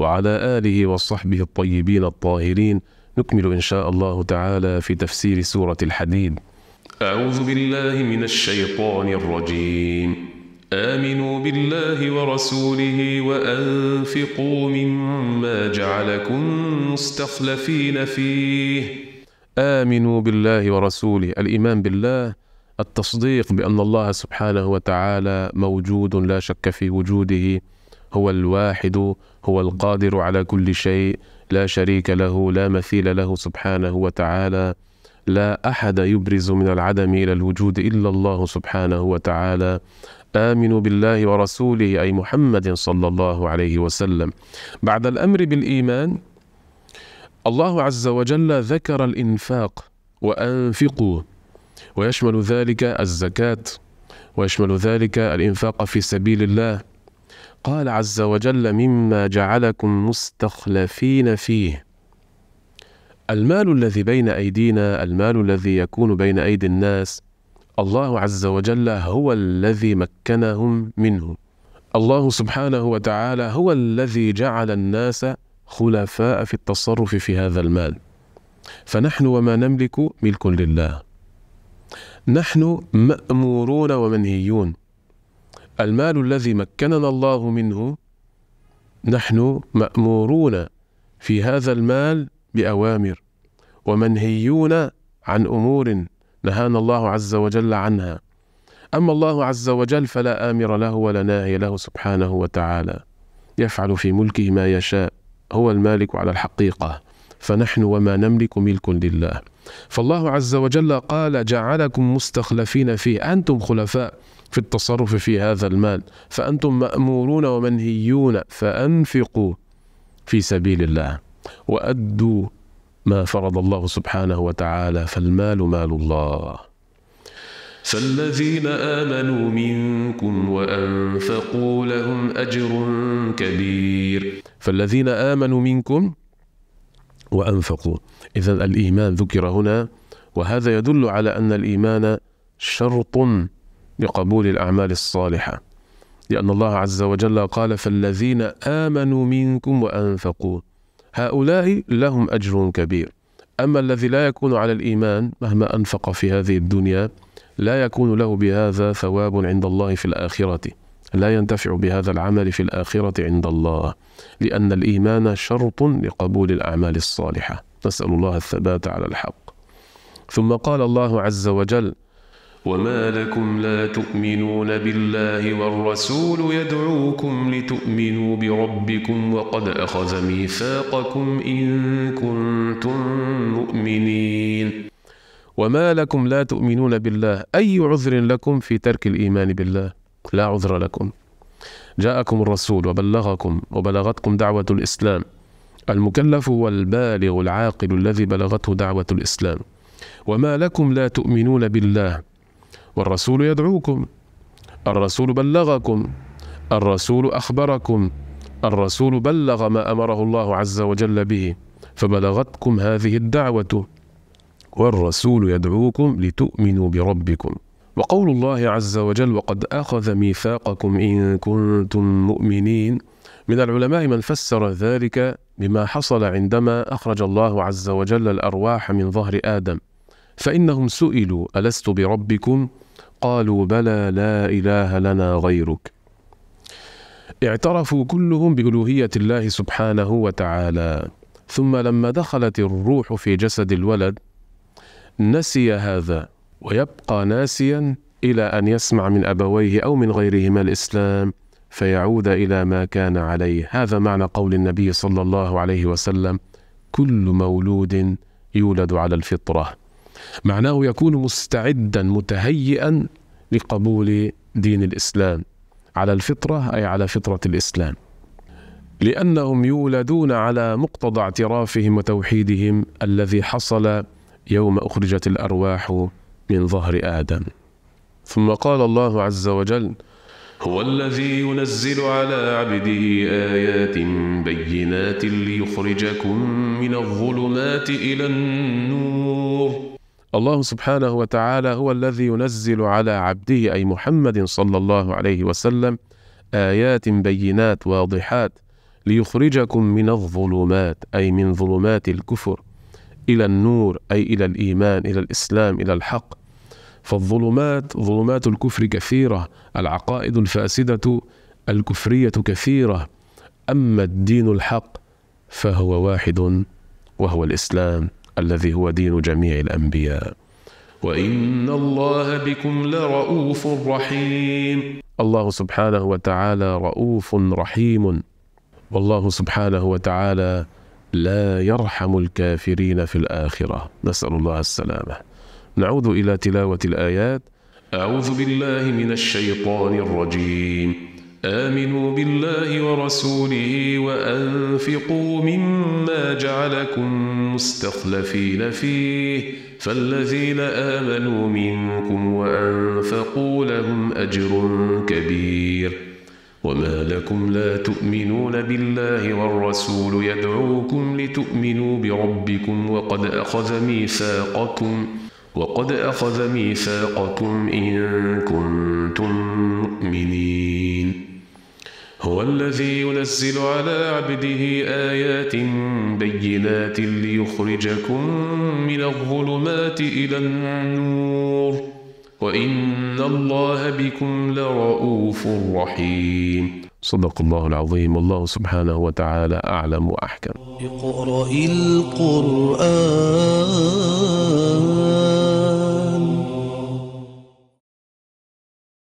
وعلى آله وصحبه الطيبين الطاهرين نكمل إن شاء الله تعالى في تفسير سورة الحديد أعوذ بالله من الشيطان الرجيم آمنوا بالله ورسوله وأنفقوا مما جعلكم مستخلفين فيه آمنوا بالله ورسوله الإيمان بالله التصديق بأن الله سبحانه وتعالى موجود لا شك في وجوده هو الواحد هو القادر على كل شيء لا شريك له لا مثيل له سبحانه وتعالى لا أحد يبرز من العدم إلى الوجود إلا الله سبحانه وتعالى آمنوا بالله ورسوله أي محمد صلى الله عليه وسلم بعد الأمر بالإيمان الله عز وجل ذكر الإنفاق وأنفقوا ويشمل ذلك الزكاة ويشمل ذلك الإنفاق في سبيل الله قال عز وجل مما جعلكم مستخلفين فيه المال الذي بين ايدينا المال الذي يكون بين ايدي الناس الله عز وجل هو الذي مكنهم منه الله سبحانه وتعالى هو الذي جعل الناس خلفاء في التصرف في هذا المال فنحن وما نملك ملك لله نحن مامورون ومنهيون المال الذي مكننا الله منه نحن مأمورون في هذا المال بأوامر ومنهيون عن أمور نهانا الله عز وجل عنها أما الله عز وجل فلا آمر له ولا ناهي له سبحانه وتعالى يفعل في ملكه ما يشاء هو المالك على الحقيقة فنحن وما نملك ملك لله فالله عز وجل قال جعلكم مستخلفين فيه أنتم خلفاء في التصرف في هذا المال فأنتم مأمورون ومنهيون فأنفقوا في سبيل الله وأدوا ما فرض الله سبحانه وتعالى فالمال مال الله فالذين آمنوا منكم وأنفقوا لهم أجر كبير فالذين آمنوا منكم وأنفقوا إذا الإيمان ذكر هنا وهذا يدل على أن الإيمان شرط لقبول الأعمال الصالحة لأن الله عز وجل قال فالذين آمنوا منكم وأنفقوا هؤلاء لهم أجر كبير أما الذي لا يكون على الإيمان مهما أنفق في هذه الدنيا لا يكون له بهذا ثواب عند الله في الآخرة لا ينتفع بهذا العمل في الآخرة عند الله لأن الإيمان شرط لقبول الأعمال الصالحة نسأل الله الثبات على الحق ثم قال الله عز وجل وما لكم لا تؤمنون بالله والرسول يدعوكم لتؤمنوا بربكم وقد أخذ ميثاقكم إن كنتم مؤمنين وما لكم لا تؤمنون بالله أي عذر لكم في ترك الإيمان بالله لا عذر لكم جاءكم الرسول وبلغكم وبلغتكم دعوة الإسلام المكلف هو البالغ العاقل الذي بلغته دعوة الإسلام وما لكم لا تؤمنون بالله والرسول يدعوكم الرسول بلغكم الرسول أخبركم الرسول بلغ ما أمره الله عز وجل به فبلغتكم هذه الدعوة والرسول يدعوكم لتؤمنوا بربكم وقول الله عز وجل وقد أخذ ميثاقكم إن كنتم مؤمنين من العلماء من فسر ذلك بما حصل عندما أخرج الله عز وجل الأرواح من ظهر آدم فإنهم سئلوا ألست بربكم؟ قالوا بلى لا إله لنا غيرك اعترفوا كلهم بألوهية الله سبحانه وتعالى ثم لما دخلت الروح في جسد الولد نسي هذا ويبقى ناسيا إلى أن يسمع من أبويه أو من غيرهما الإسلام فيعود إلى ما كان عليه هذا معنى قول النبي صلى الله عليه وسلم كل مولود يولد على الفطرة معناه يكون مستعدا متهيئا لقبول دين الإسلام على الفطرة أي على فطرة الإسلام لأنهم يولدون على مقتضى اعترافهم وتوحيدهم الذي حصل يوم أخرجت الأرواح من ظهر آدم ثم قال الله عز وجل هو الذي ينزل على عبده آيات بينات ليخرجكم من الظلمات إلى النور الله سبحانه وتعالى هو الذي ينزل على عبده أي محمد صلى الله عليه وسلم آيات بينات واضحات ليخرجكم من الظلمات أي من ظلمات الكفر إلى النور أي إلى الإيمان إلى الإسلام إلى الحق فالظلمات ظلمات الكفر كثيرة العقائد الفاسدة الكفرية كثيرة أما الدين الحق فهو واحد وهو الإسلام الذي هو دين جميع الأنبياء وإن الله بكم لرؤوف رحيم الله سبحانه وتعالى رؤوف رحيم والله سبحانه وتعالى لا يرحم الكافرين في الآخرة نسأل الله السلامة نعود إلى تلاوة الآيات أعوذ بالله من الشيطان الرجيم آمنوا بالله ورسوله وأنفقوا مما جعلكم مستخلفين فيه فالذين آمنوا منكم وأنفقوا لهم أجر كبير وما لكم لا تؤمنون بالله والرسول يدعوكم لتؤمنوا بربكم وقد أخذ ميثاقكم وقد أخذ ميثاقكم إن كنتم مؤمنين هو الذي ينزل على عبده آيات بينات ليخرجكم من الظلمات إلى النور وإن الله بكم لرؤوف رحيم صدق الله العظيم الله سبحانه وتعالى أعلم وأحكم اقرأ القرآن